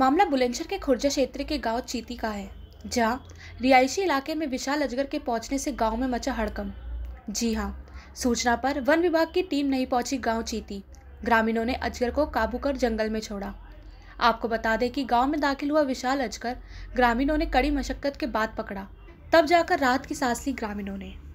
मामला बुलंदशहर के खुर्जा क्षेत्र के गांव चीती का है जहाँ रिहायशी इलाके में विशाल अजगर के पहुंचने से गांव में मचा हड़कम जी हाँ सूचना पर वन विभाग की टीम नहीं पहुंची गांव चीती ग्रामीणों ने अजगर को काबू कर जंगल में छोड़ा आपको बता दें कि गांव में दाखिल हुआ विशाल अजगर ग्रामीणों ने कड़ी मशक्कत के बाद पकड़ा तब जाकर रात की सांस ली ग्रामीणों ने